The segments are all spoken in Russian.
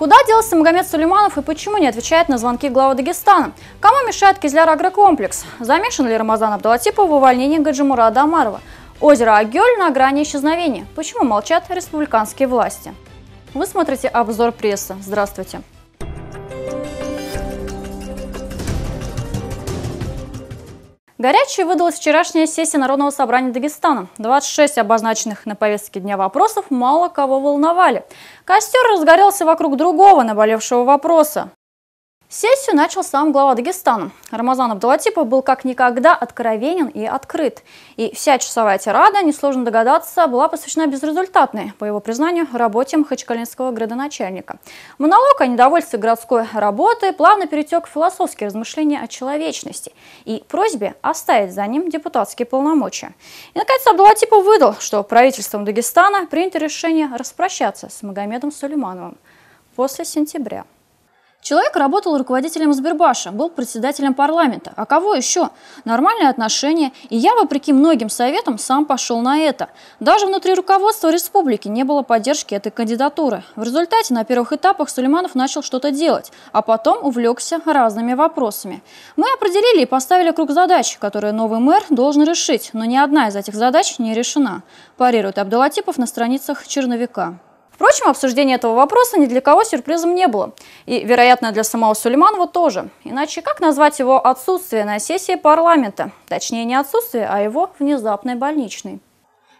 Куда делся Магомед Сулейманов и почему не отвечает на звонки главы Дагестана? Кому мешает Кизляр агрокомплекс? Замешан ли Рамазан Абдулатипов в увольнении Гаджимурада Амарова? Озеро Агель на грани исчезновения. Почему молчат республиканские власти? Вы смотрите обзор прессы. Здравствуйте. Горячей выдалась вчерашняя сессия Народного собрания Дагестана. 26 обозначенных на повестке дня вопросов мало кого волновали. Костер разгорелся вокруг другого наболевшего вопроса. Сессию начал сам глава Дагестана. Рамазан Абдулатипов был как никогда откровенен и открыт. И вся часовая тирада, несложно догадаться, была посвящена безрезультатной, по его признанию, работе махачкалинского градоначальника. Монолог о недовольстве городской работы плавно перетек в философские размышления о человечности и просьбе оставить за ним депутатские полномочия. И, наконец, Абдулатипов выдал, что правительством Дагестана принято решение распрощаться с Магомедом Сулеймановым после сентября. Человек работал руководителем Сбербаша, был председателем парламента. А кого еще? Нормальные отношения. И я, вопреки многим советам, сам пошел на это. Даже внутри руководства республики не было поддержки этой кандидатуры. В результате на первых этапах Сулейманов начал что-то делать, а потом увлекся разными вопросами. Мы определили и поставили круг задач, которые новый мэр должен решить, но ни одна из этих задач не решена, парирует Абдулатипов на страницах «Черновика». Впрочем, обсуждение этого вопроса ни для кого сюрпризом не было. И, вероятно, для самого Сулейманова тоже. Иначе как назвать его отсутствие на сессии парламента? Точнее, не отсутствие, а его внезапной больничной.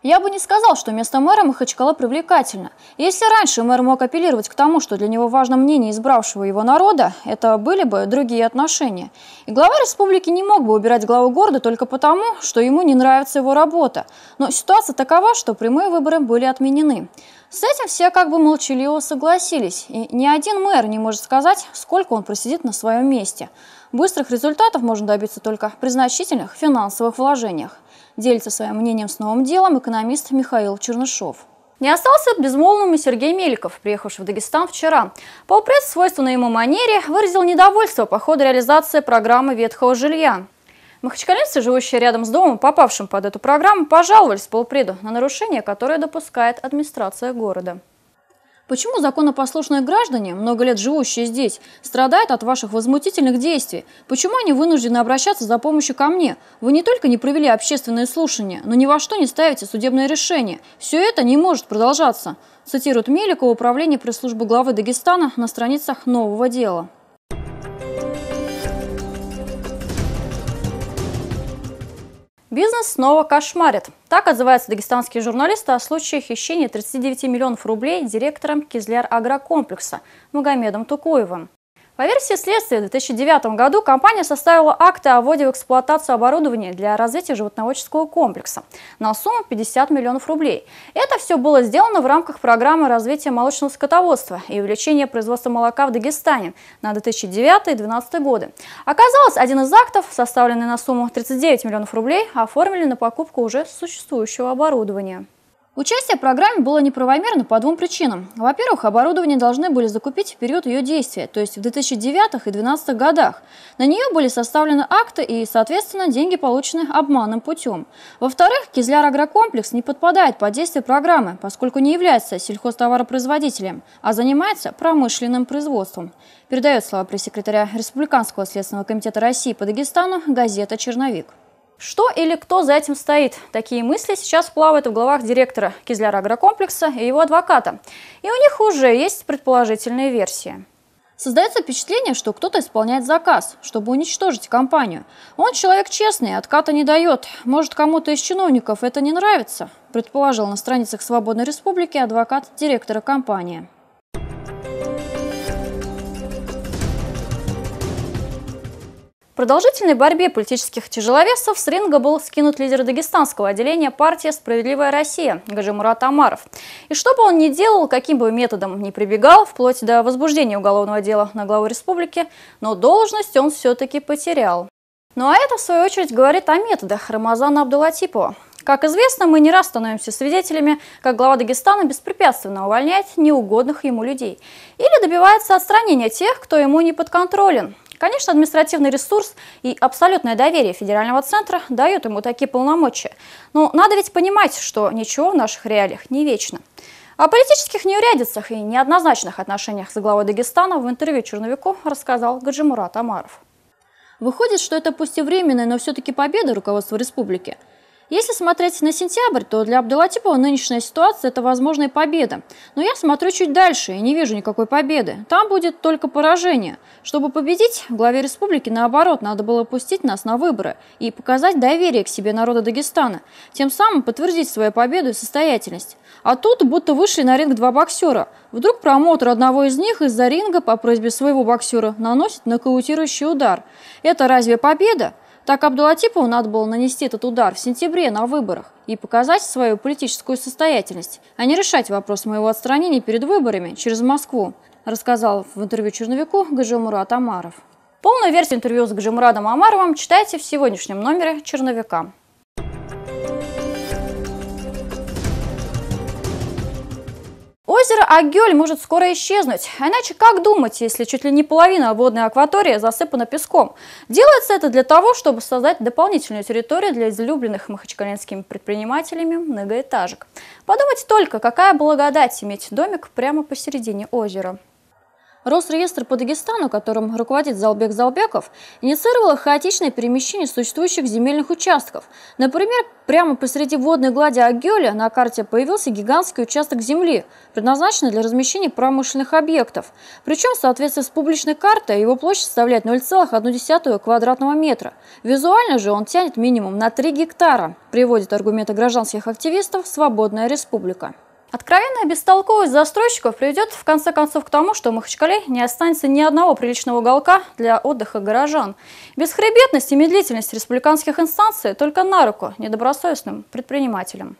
Я бы не сказал, что место мэра Махачкала привлекательно. Если раньше мэр мог апеллировать к тому, что для него важно мнение избравшего его народа, это были бы другие отношения. И глава республики не мог бы убирать главу города только потому, что ему не нравится его работа. Но ситуация такова, что прямые выборы были отменены. С этим все как бы молчаливо согласились, и ни один мэр не может сказать, сколько он просидит на своем месте. Быстрых результатов можно добиться только при значительных финансовых вложениях. Делится своим мнением с новым делом экономист Михаил Чернышов. Не остался безмолвным и Сергей Меликов, приехавший в Дагестан вчера. Полпред в свойственной ему манере выразил недовольство по ходу реализации программы ветхого жилья. Махачкалинцы, живущие рядом с домом, попавшим под эту программу, пожаловались полпреду на нарушения, которые допускает администрация города. Почему законопослушные граждане, много лет живущие здесь, страдают от ваших возмутительных действий? Почему они вынуждены обращаться за помощью ко мне? Вы не только не провели общественные слушания, но ни во что не ставите судебное решение. Все это не может продолжаться, цитирует Меликова управление пресс-службы главы Дагестана на страницах нового дела. Бизнес снова кошмарит. Так отзываются дагестанские журналисты о случае хищения 39 миллионов рублей директором Кизляр агрокомплекса Магомедом Тукуевым. По версии следствия, в 2009 году компания составила акты о вводе в эксплуатацию оборудования для развития животноводческого комплекса на сумму 50 миллионов рублей. Это все было сделано в рамках программы развития молочного скотоводства и увеличения производства молока в Дагестане на 2009-2012 годы. Оказалось, один из актов, составленный на сумму 39 миллионов рублей, оформили на покупку уже существующего оборудования. Участие в программе было неправомерно по двум причинам. Во-первых, оборудование должны были закупить в период ее действия, то есть в 2009 и 2012 годах. На нее были составлены акты и, соответственно, деньги получены обманным путем. Во-вторых, Кизляр Агрокомплекс не подпадает под действие программы, поскольку не является сельхозтоваропроизводителем, а занимается промышленным производством. Передает слова пресс-секретаря Республиканского следственного комитета России по Дагестану газета «Черновик». Что или кто за этим стоит? Такие мысли сейчас плавают в головах директора Кизляра агрокомплекса и его адвоката. И у них уже есть предположительные версии. Создается впечатление, что кто-то исполняет заказ, чтобы уничтожить компанию. Он человек честный, отката не дает. Может, кому-то из чиновников это не нравится, предположил на страницах Свободной Республики адвокат директора компании. продолжительной борьбе политических тяжеловесов с ринга был скинут лидер дагестанского отделения партии «Справедливая Россия» Гаджимурат Амаров. И что бы он ни делал, каким бы методом ни прибегал, вплоть до возбуждения уголовного дела на главу республики, но должность он все-таки потерял. Ну а это, в свою очередь, говорит о методах Рамазана Абдулатипова. Как известно, мы не раз становимся свидетелями, как глава Дагестана беспрепятственно увольняет неугодных ему людей или добивается отстранения тех, кто ему не подконтролен. Конечно, административный ресурс и абсолютное доверие федерального центра дают ему такие полномочия. Но надо ведь понимать, что ничего в наших реалиях не вечно. О политических неурядицах и неоднозначных отношениях с главой Дагестана в интервью Черновику рассказал Гаджимурат Амаров. Выходит, что это пусть и временная, но все-таки победа руководства республики – если смотреть на сентябрь, то для Абдулатипова нынешняя ситуация – это возможная победа. Но я смотрю чуть дальше и не вижу никакой победы. Там будет только поражение. Чтобы победить, главе республики, наоборот, надо было пустить нас на выборы и показать доверие к себе народа Дагестана, тем самым подтвердить свою победу и состоятельность. А тут будто вышли на ринг два боксера. Вдруг промоутер одного из них из-за ринга по просьбе своего боксера наносит нокаутирующий удар. Это разве победа? Так Абдулатипову надо было нанести этот удар в сентябре на выборах и показать свою политическую состоятельность, а не решать вопрос моего отстранения перед выборами через Москву, рассказал в интервью Черновику Гаджимурат Амаров. Полную версию интервью с Гаджимурадом Амаровым читайте в сегодняшнем номере «Черновика». Озеро Агель может скоро исчезнуть. А иначе как думать, если чуть ли не половина водной акватории засыпана песком? Делается это для того, чтобы создать дополнительную территорию для излюбленных махачкалинскими предпринимателями многоэтажек. Подумать только, какая благодать иметь домик прямо посередине озера. Росреестр по Дагестану, которым руководит Залбек Залбеков, инициировало хаотичное перемещение существующих земельных участков. Например, прямо посреди водной глади Агёля на карте появился гигантский участок земли, предназначенный для размещения промышленных объектов. Причем, в соответствии с публичной картой, его площадь составляет 0,1 квадратного метра. Визуально же он тянет минимум на 3 гектара, приводит аргументы гражданских активистов «Свободная республика». Откровенная бестолковость застройщиков приведет в конце концов к тому, что в Махачкале не останется ни одного приличного уголка для отдыха горожан. Бесхребетность и медлительность республиканских инстанций только на руку недобросовестным предпринимателям.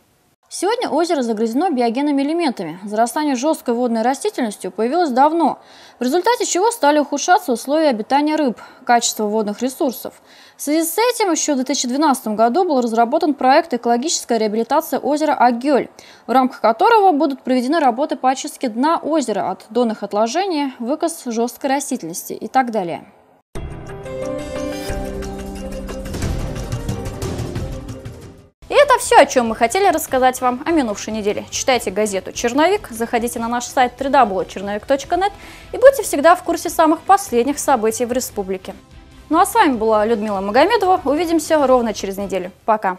Сегодня озеро загрязнено биогенными элементами. Зарастание жесткой водной растительностью появилось давно, в результате чего стали ухудшаться условия обитания рыб, качество водных ресурсов. В связи с этим еще в 2012 году был разработан проект «Экологическая реабилитация озера Агель», в рамках которого будут проведены работы по очистке дна озера от донных отложений, выкос жесткой растительности и так далее. все, о чем мы хотели рассказать вам о минувшей неделе. Читайте газету «Черновик», заходите на наш сайт www.черновик.net и будьте всегда в курсе самых последних событий в республике. Ну а с вами была Людмила Магомедова. Увидимся ровно через неделю. Пока!